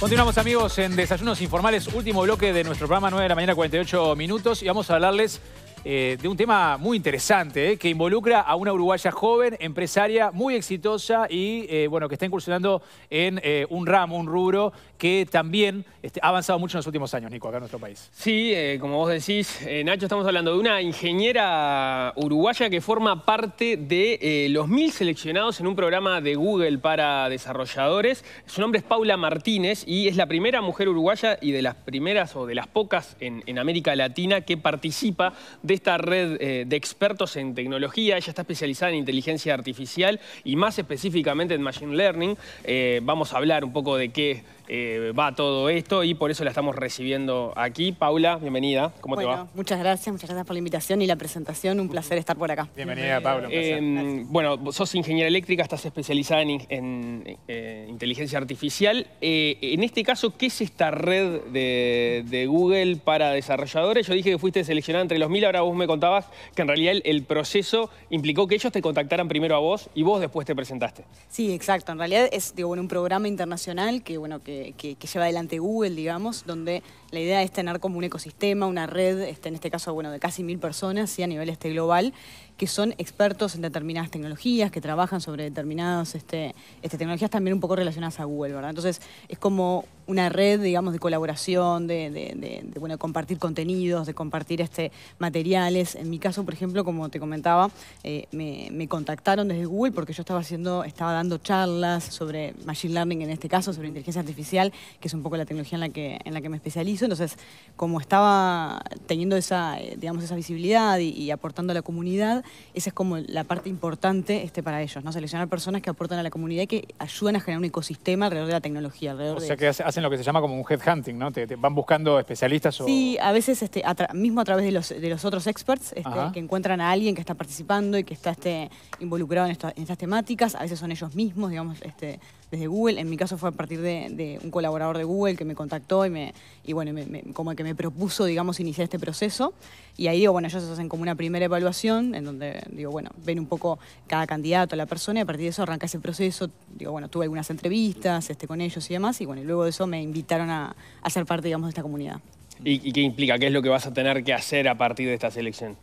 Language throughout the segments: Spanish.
Continuamos amigos en Desayunos Informales, último bloque de nuestro programa 9 de la mañana 48 minutos y vamos a hablarles eh, de un tema muy interesante eh, que involucra a una uruguaya joven, empresaria muy exitosa y eh, bueno, que está incursionando en un ramo, un rubro que también este, ha avanzado mucho en los últimos años, Nico, acá en nuestro país. Sí, como vos decís, Nacho, estamos hablando de una ingeniera uruguaya que forma parte de los mil seleccionados en un programa de Google para desarrolladores. Su nombre es Paula Martínez y es la primera mujer uruguaya y de las primeras o de las pocas en, en América Latina que participa de esta red eh, de expertos en tecnología. Ella está especializada en inteligencia artificial y más específicamente en Machine Learning. Eh, vamos a hablar un poco de qué eh, va todo esto y por eso la estamos recibiendo aquí. Paula, bienvenida, ¿cómo te va? Muchas gracias, muchas gracias por la invitación y la presentación, un placer estar por acá. Bienvenida, Paula. Em, bueno, sos ingeniera eléctrica, estás especializada en, eh, inteligencia artificial. Eh, en este caso, ¿qué es esta red de, Google para desarrolladores? Yo dije que fuiste seleccionada entre los mil, ahora vos me contabas que en realidad el, proceso implicó que ellos te contactaran primero a vos y vos después te presentaste. Sí, exacto. En realidad es digo, bueno, un programa internacional que, bueno, que que, lleva adelante Google, digamos, donde la idea es tener como un ecosistema, una red, este, en este caso, bueno, de casi mil personas, y a nivel este, global, que son expertos en determinadas tecnologías, que trabajan sobre determinadas este, este, tecnologías también un poco relacionadas a Google, ¿verdad? Entonces es como una red, digamos, de colaboración, de, bueno, compartir contenidos, de compartir este, materiales. En mi caso, por ejemplo, como te comentaba, eh, me, contactaron desde Google porque yo estaba haciendo, estaba dando charlas sobre Machine Learning en este caso, sobre inteligencia artificial, que es un poco la tecnología en la que, en la que me especializo. Entonces, como estaba teniendo esa, eh, digamos, esa visibilidad y aportando a la comunidad, esa es como la parte importante este, para ellos, ¿no? Seleccionar personas que aportan a la comunidad y que ayudan a generar un ecosistema alrededor de la tecnología. o sea, que hacen lo que se llama como un headhunting, ¿no? Te, van buscando especialistas o... Sí, a veces este, mismo a través de los, otros experts este, que encuentran a alguien que está participando y que está este, involucrado en, estas temáticas. A veces son ellos mismos, digamos, este, desde Google. En mi caso fue a partir de, un colaborador de Google que me contactó y, me, y bueno, como que me propuso, digamos, iniciar este proceso. Y ahí digo, bueno, ellos hacen como una primera evaluación en donde digo, bueno, ven un poco cada candidato, a la persona, y a partir de eso arranca ese proceso. Digo, bueno, tuve algunas entrevistas este, con ellos y demás, y bueno, luego de eso me invitaron a, a ser parte, digamos, de esta comunidad. ¿Y qué implica? ¿Qué es lo que vas a tener que hacer a partir de esta selección?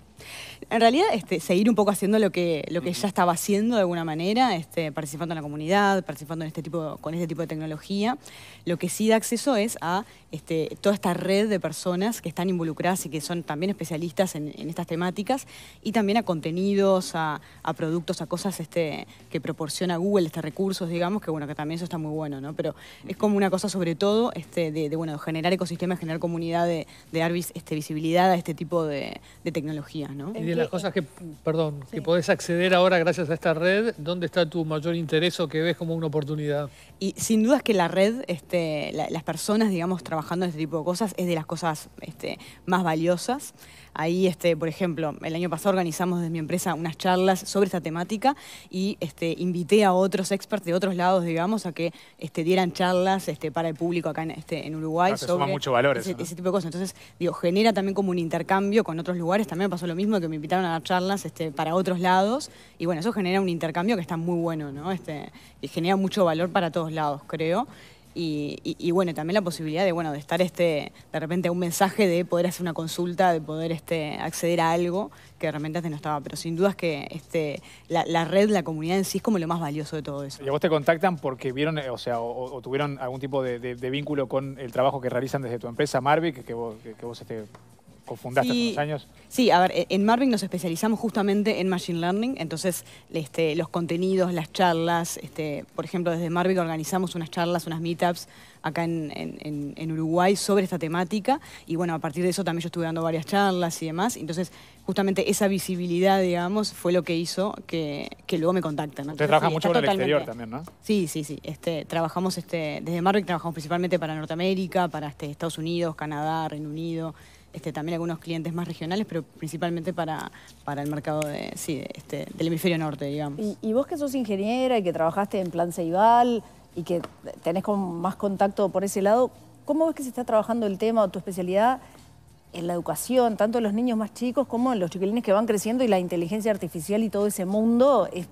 En realidad, este, seguir un poco haciendo lo que, lo que ya estaba haciendo de alguna manera, este, participando en la comunidad, participando este con este tipo de tecnología, lo que sí da acceso es a toda esta red de personas que están involucradas y que son también especialistas en, estas temáticas y también a contenidos, a, productos, a cosas que proporciona Google, este, recursos, digamos, que bueno, que también eso está muy bueno, Pero es como una cosa sobre todo de, bueno, generar ecosistemas, generar comunidad, de, dar visibilidad a este tipo de, de tecnología. Y de las cosas que, perdón, que podés acceder ahora gracias a esta red, ¿dónde está tu mayor interés o que ves como una oportunidad? Y sin duda es que la red, este, las personas, digamos, trabajando en este tipo de cosas, es de las cosas este, más valiosas. Ahí, este, por ejemplo, el año pasado organizamos desde mi empresa unas charlas sobre esta temática y este, invité a otros experts de otros lados, digamos, a que este, dieran charlas este, para el público acá en, este, en Uruguay. Ah, eso sobre mucho valor ese, ese, tipo de cosas. Entonces, digo, genera también como un intercambio con otros lugares. También me pasó lo mismo, que me invitaron a dar charlas este, para otros lados. Y bueno, eso genera un intercambio que está muy bueno, ¿no? Este, y genera mucho valor para todos lados, creo. Y, bueno, también la posibilidad de, bueno, de estar este, de repente a un mensaje, de poder hacer una consulta, de poder este, acceder a algo que realmente antes no estaba. Pero sin dudas que este, la, red, la comunidad en sí es como lo más valioso de todo eso. ¿Y a vos te contactan porque vieron, eh, o sea, o, tuvieron algún tipo de, vínculo con el trabajo que realizan desde tu empresa, Marvic, que vos, que, vos este, cofundaste sí, hace unos años. Sí, a ver, en Marvin nos especializamos justamente en Machine Learning, entonces este, los contenidos, las charlas, este, por ejemplo, desde Marvin organizamos unas charlas, unas meetups acá en, Uruguay sobre esta temática y bueno, a partir de eso también yo estuve dando varias charlas y demás, entonces justamente esa visibilidad, digamos, fue lo que hizo que, luego me contacten. Usted trabaja mucho para el exterior también, ¿no? Sí, sí, sí. Este, trabajamos, este, desde Marvin trabajamos principalmente para Norteamérica, para este, Estados Unidos, Canadá, Reino Unido, este, también algunos clientes más regionales, pero principalmente para, para el mercado de, sí, este, del hemisferio norte, digamos. Y, vos que sos ingeniera y que trabajaste en Plan Ceibal y que tenés con, más contacto por ese lado, ¿cómo ves que se está trabajando el tema o tu especialidad en la educación, tanto los niños más chicos como los chiquilines que van creciendo y la inteligencia artificial y todo ese mundo es,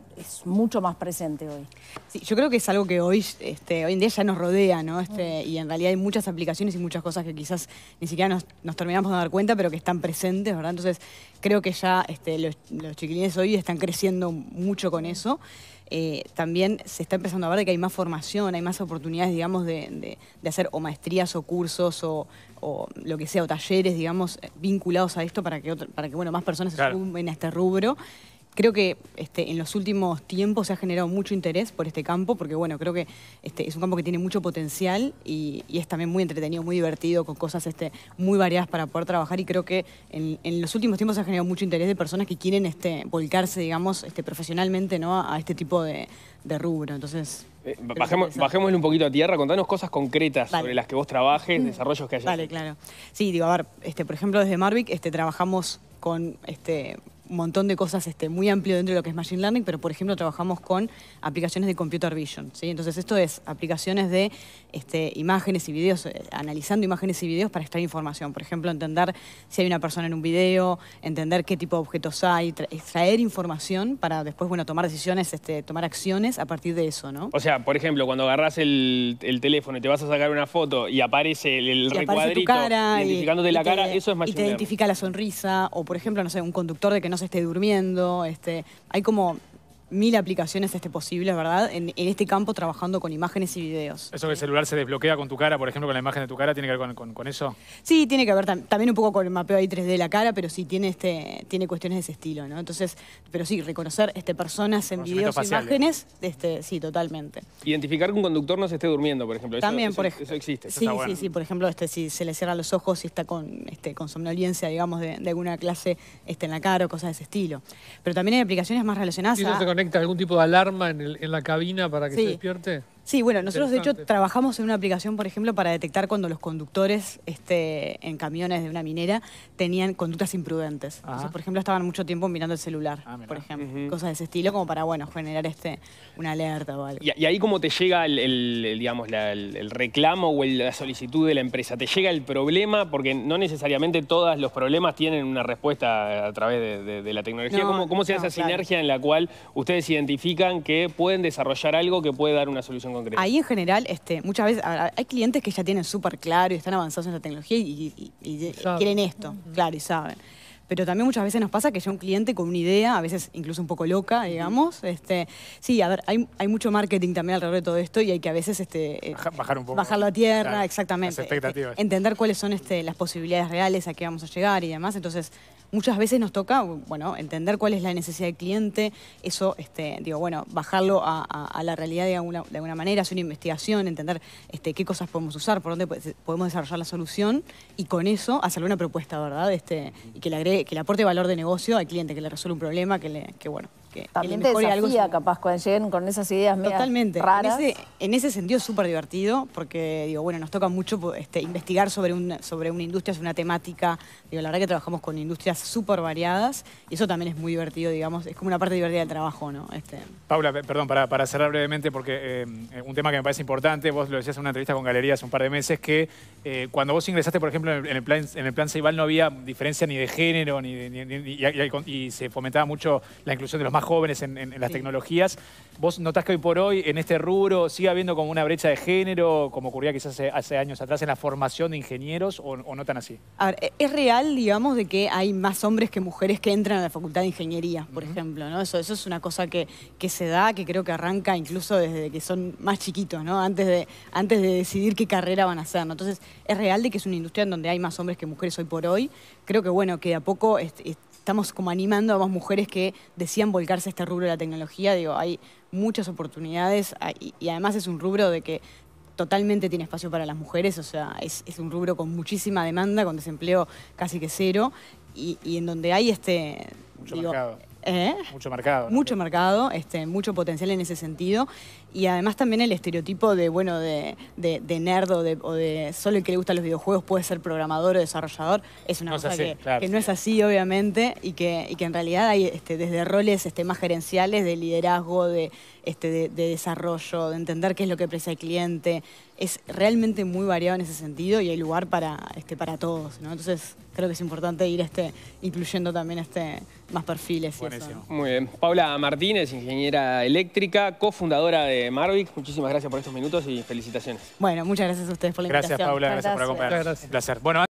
mucho más presente hoy. Sí, yo creo que es algo que hoy, este, hoy en día ya nos rodea, ¿no? Este, y en realidad hay muchas aplicaciones y muchas cosas que quizás ni siquiera nos, terminamos de dar cuenta, pero que están presentes, ¿verdad? Entonces creo que ya este, los chiquilines hoy están creciendo mucho con eso. Eh, también se está empezando a ver que hay más formación, hay más oportunidades, digamos, de, hacer o maestrías o cursos o, lo que sea, o talleres, digamos, eh, vinculados a esto para que, para que bueno, más personas se sumen a este rubro. Creo que este, en los últimos tiempos se ha generado mucho interés por este campo, porque bueno, creo que este, es un campo que tiene mucho potencial y, es también muy entretenido, muy divertido, con cosas este, muy variadas para poder trabajar y creo que en, los últimos tiempos se ha generado mucho interés de personas que quieren este, volcarse, digamos, este, profesionalmente ¿no? a este tipo de, rubro. Entonces, eh, bajémosle un poquito a tierra, contanos cosas concretas sobre las que vos trabajes, desarrollos que hayas. Vale, claro. Sí, digo, a ver, este, por ejemplo, desde Marvic este, trabajamos con este, un montón de cosas este, muy amplio dentro de lo que es Machine Learning, pero por ejemplo trabajamos con aplicaciones de Computer Vision. ¿sí? Entonces esto es aplicaciones de este, imágenes y videos, eh, analizando imágenes y videos para extraer información. Por ejemplo, entender si hay una persona en un video, entender qué tipo de objetos hay, extraer información para después bueno, tomar decisiones, este, tomar acciones a partir de eso. ¿no? O sea, por ejemplo, cuando agarras el, teléfono y te vas a sacar una foto y aparece el, recuadrito identificándote la cara, eso es Machine y te identifica la sonrisa o, por ejemplo, no sé, un conductor de que no esté durmiendo, este, hay como mil aplicaciones este posibles, ¿verdad? En, este campo trabajando con imágenes y videos. ¿Eso que el celular se desbloquea con tu cara, por ejemplo, con la imagen de tu cara, tiene que ver con, eso? Sí, tiene que ver también un poco con el mapeo ahí 3D de la cara, pero sí tiene, este, tiene cuestiones de ese estilo, ¿no? Entonces, pero sí, reconocer este, personas en videos y imágenes, este, sí, totalmente. Identificar que un conductor no se esté durmiendo, por ejemplo. también, por existe. sí, sí, sí, por ejemplo, este, si se le cierran los ojos, y está con, este, con somnolencia, digamos, de, alguna clase este, en la cara o cosas de ese estilo. Pero también hay aplicaciones más relacionadas conecta algún tipo de alarma en, la cabina para que se despierte? Sí, bueno, nosotros de hecho trabajamos en una aplicación, por ejemplo, para detectar cuando los conductores este, en camiones de una minera tenían conductas imprudentes. Ah. por ejemplo, estaban mucho tiempo mirando el celular, ah, por ejemplo. Cosas de ese estilo, como para, bueno, generar este, una alerta o algo. ¿Y, ahí cómo te llega el, digamos, el, reclamo o la solicitud de la empresa? ¿Te llega el problema? Porque no necesariamente todos los problemas tienen una respuesta a través de, la tecnología. ¿Cómo, se hace esa sinergia en la cual ustedes identifican que pueden desarrollar algo que puede dar una solución? Ahí en general, este, muchas veces hay clientes que ya tienen súper claro y están avanzados en la tecnología y, quieren esto, claro, y saben pero también muchas veces nos pasa que ya un cliente con una idea, a veces incluso un poco loca, digamos, este, sí, a ver, hay, mucho marketing también alrededor de todo esto y hay que a veces este, eh, bajar un poco. Bajarlo a tierra, exactamente. Las este, Entender cuáles son este, las posibilidades reales, a qué vamos a llegar y demás. Entonces, muchas veces nos toca, bueno, entender cuál es la necesidad del cliente, eso, este, digo, bueno, bajarlo a, la realidad de alguna, de alguna manera, hacer una investigación, entender este, qué cosas podemos usar, por dónde podemos desarrollar la solución y con eso hacerle una propuesta, ¿verdad? Este, y que le agregue que le aporte valor de negocio al cliente, que le resuelva un problema, que le, que bueno, que También te desafía capaz cuando lleguen con esas ideas Totalmente. raras. En ese, sentido es súper divertido porque, digo, bueno, nos toca mucho este, investigar sobre, un, sobre una industria, sobre una temática. Digo, la verdad que trabajamos con industrias súper variadas y eso también es muy divertido, digamos. Es como una parte divertida del trabajo, ¿no? Este. Paula, perdón, para, cerrar brevemente porque eh, un tema que me parece importante, vos lo decías en una entrevista con Galería hace un par de meses, que eh, cuando vos ingresaste, por ejemplo, en el, plan, en el plan Ceibal no había diferencia ni de género, ni, y, y se fomentaba mucho la inclusión de los más jóvenes en, las tecnologías. ¿Vos notás que hoy por hoy en este rubro sigue habiendo como una brecha de género, como ocurría quizás hace, años atrás en la formación de ingenieros, o, no tan así? A ver, e-, es real, digamos, de que hay más hombres que mujeres que entran a la facultad de ingeniería, por ejemplo, ¿no? Eso, eso es una cosa que, que se da, que creo que arranca incluso desde que son más chiquitos, ¿no? Antes de, antes de decidir qué carrera van a hacer, Entonces, es real de que es una industria en donde hay más hombres que mujeres hoy por hoy. Creo que, bueno, que a poco... Este, estamos como animando a más mujeres que decían volcarse a este rubro de la tecnología. Digo, hay muchas oportunidades ah, y, además es un rubro de que totalmente tiene espacio para las mujeres, o sea, es, un rubro con muchísima demanda, con desempleo casi que cero, y, en donde hay este... Mucho ¿Eh? Mucho mercado. Mucho mercado, este, mucho potencial en ese sentido. Y además también el estereotipo de, bueno, de, de, nerd o de, solo el que le gustan los videojuegos puede ser programador o desarrollador, es una cosa que, no es así, obviamente, y que, en realidad hay este, desde roles este, más gerenciales, de liderazgo, de este, de, desarrollo, de entender qué es lo que precisa el cliente. Es realmente muy variado en ese sentido y hay lugar para, este, para todos, Entonces creo que es importante ir este, incluyendo también este, más perfiles. Y Muy bien. Paula Martínez, ingeniera eléctrica, cofundadora de Marvic. Muchísimas gracias por estos minutos y felicitaciones. Bueno, muchas gracias a ustedes por la gracias, Paula, gracias, por acompañarnos. Un placer. Bueno,